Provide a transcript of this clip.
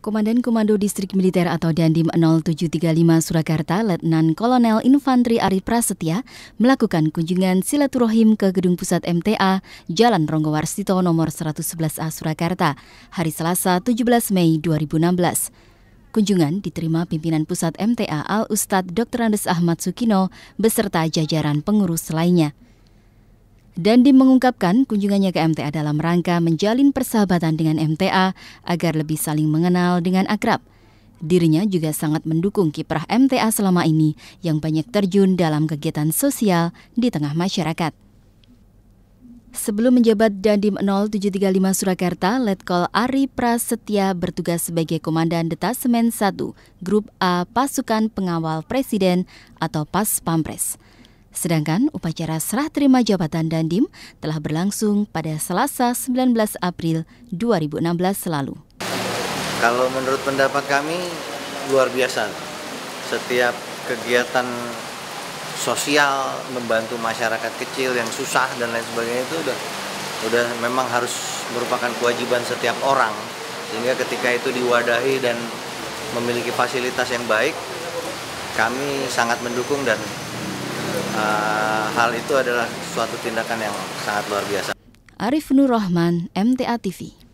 Komandan Komando Distrik Militer atau Dandim 0735 Surakarta, Letnan Kolonel Infantri Ari Prasetya melakukan kunjungan silaturahim ke Gedung Pusat MTA, Jalan Ronggowarsito nomor 111A Surakarta, hari Selasa 17 Mei 2016. Kunjungan diterima pimpinan pusat MTA Al Ustadz Dr. Andes Ahmad Sukino beserta jajaran pengurus lainnya. Dandi mengungkapkan kunjungannya ke MTA dalam rangka menjalin persahabatan dengan MTA agar lebih saling mengenal dengan akrab. Dirinya juga sangat mendukung kiprah MTA selama ini yang banyak terjun dalam kegiatan sosial di tengah masyarakat. Sebelum menjabat Dandim 0735 Surakarta, Letkol Ari Prasetya bertugas sebagai Komandan Detasemen 1 Grup A Pasukan Pengawal Presiden atau Pas Pampres. Sedangkan upacara serah terima jabatan Dandim telah berlangsung pada Selasa 19 April 2016 lalu. Kalau menurut pendapat kami luar biasa. Setiap kegiatan sosial membantu masyarakat kecil yang susah dan lain sebagainya itu udah udah memang harus merupakan kewajiban setiap orang sehingga ketika itu diwadahi dan memiliki fasilitas yang baik kami sangat mendukung dan uh, hal itu adalah suatu tindakan yang sangat luar biasa. Arif Nur Rahman, MTA TV.